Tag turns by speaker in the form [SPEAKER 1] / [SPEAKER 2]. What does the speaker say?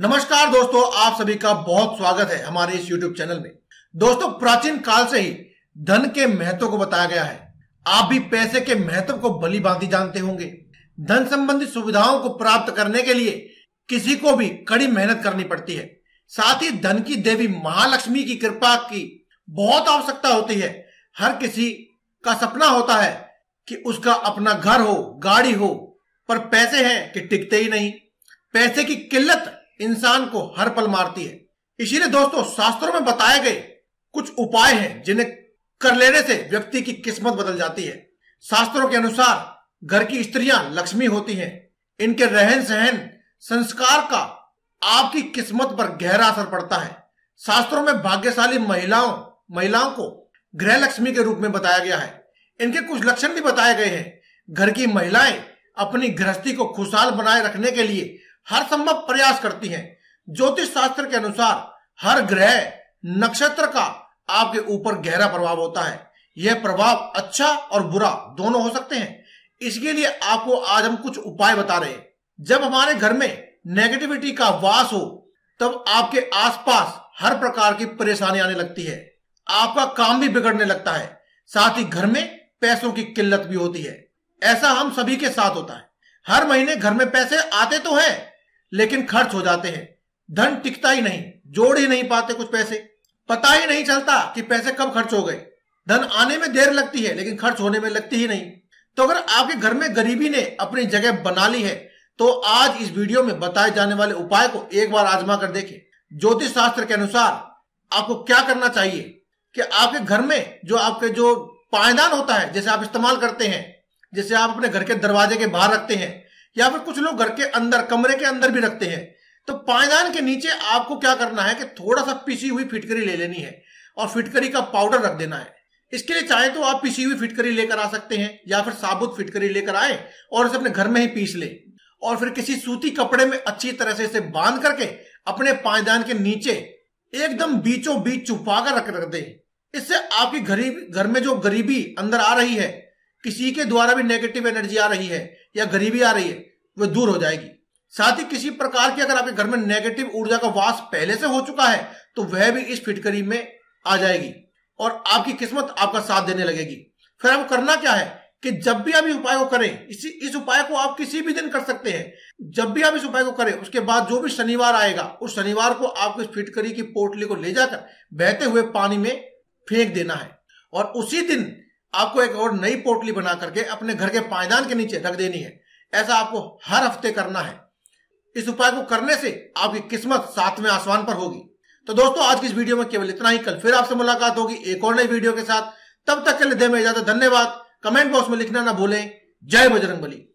[SPEAKER 1] नमस्कार दोस्तों आप सभी का बहुत स्वागत है हमारे इस YouTube चैनल में दोस्तों प्राचीन काल से ही धन के महत्व को बताया गया है आप भी पैसे के महत्व को बली भांति जानते होंगे धन संबंधी सुविधाओं को प्राप्त करने के लिए किसी को भी कड़ी मेहनत करनी पड़ती है साथ ही धन की देवी महालक्ष्मी की कृपा की बहुत आवश्यकता होती है हर किसी का सपना होता है कि उसका अपना घर हो गाड़ी हो पर पैसे हैं कि टिकते ही नहीं पैसे की किल्लत इंसान को हर पल मारती है इसीलिए दोस्तों शास्त्रों में बताए गए कुछ उपाय हैं जिन्हें कर लेने से व्यक्ति की किस्मत बदल जाती है शास्त्रों के अनुसार घर की स्त्रियां लक्ष्मी होती हैं इनके रहन सहन संस्कार का आपकी किस्मत पर गहरा असर पड़ता है शास्त्रों में भाग्यशाली महिलाओं महिलाओं को ग्रह लक्ष्मी के रूप में बताया गया है इनके कुछ लक्षण भी बताए गए हैं घर की महिलाएं अपनी गृहस्थी को खुशहाल बनाए रखने के लिए हर संभव प्रयास करती है ज्योतिष शास्त्र के अनुसार हर ग्रह नक्षत्र का आपके ऊपर गहरा प्रभाव होता है यह प्रभाव अच्छा और बुरा दोनों हो सकते हैं इसके लिए आपको आज हम कुछ उपाय बता रहे हैं जब हमारे घर में नेगेटिविटी का वास हो तब आपके आसपास हर प्रकार की परेशानी आने लगती है आपका काम भी बिगड़ने लगता है साथ ही घर में पैसों की किल्लत भी होती है ऐसा हम सभी के साथ होता है हर महीने घर में पैसे आते तो हैं लेकिन खर्च हो जाते हैं धन टिकता ही नहीं जोड़ ही नहीं पाते कुछ पैसे पता ही नहीं चलता कि पैसे कब खर्च हो गए धन आने में देर लगती है लेकिन खर्च होने में लगती ही नहीं तो अगर आपके घर में गरीबी ने अपनी जगह बना ली है तो आज इस वीडियो में बताए जाने वाले उपाय को एक बार आजमा कर देखें ज्योतिष शास्त्र के अनुसार आपको क्या करना चाहिए कि आपके घर में जो आपके जो पायदान होता है जैसे आप इस्तेमाल करते हैं जैसे आप अपने घर के दरवाजे के बाहर रखते हैं या फिर कुछ लोग घर के अंदर कमरे के अंदर भी रखते हैं तो पायदान के नीचे आपको क्या करना है कि थोड़ा सा पिसी हुई फिटकरी ले लेनी है और फिटकरी का पाउडर रख देना है इसके लिए चाहे तो आप पिसी हुई फिटकरी लेकर आ सकते हैं या फिर साबुत फिटकरी लेकर आए और उसे अपने घर में ही पीस ले और फिर किसी सूती कपड़े में अच्छी तरह से इसे बांध करके अपने पायदान के नीचे एकदम बीचों बीच छुपा कर रख रख दे इससे आपकी घर में जो गरीबी अंदर आ रही है किसी के द्वारा भी नेगेटिव एनर्जी आ रही है या गरीबी आ रही है वह दूर हो जाएगी साथ ही किसी प्रकार की अगर आपके घर में नेगेटिव ऊर्जा का वास पहले से हो चुका है तो वह भी इस फिटकरी में आ जाएगी और आपकी किस्मत आपका साथ देने लगेगी फिर आपको करना क्या है कि जब भी आप इस उपाय को करें इसी इस उपाय को आप किसी भी दिन कर सकते हैं जब भी आप इस उपाय को करें उसके बाद जो भी शनिवार आएगा उस शनिवार को आपको इस फिटकरी की पोटली को ले जाकर बहते हुए पानी में फेंक देना है और उसी दिन आपको एक और नई पोटली बना करके अपने घर के पायदान के नीचे रख देनी है ऐसा आपको हर हफ्ते करना है इस उपाय को करने से आपकी किस्मत सातवें आसमान पर होगी तो दोस्तों आज की इस वीडियो में केवल इतना ही कल फिर आपसे मुलाकात होगी एक और नई वीडियो के साथ तब तक के लिए दे में इजाजत धन्यवाद कमेंट बॉक्स में लिखना ना भूलें जय बजरंगबली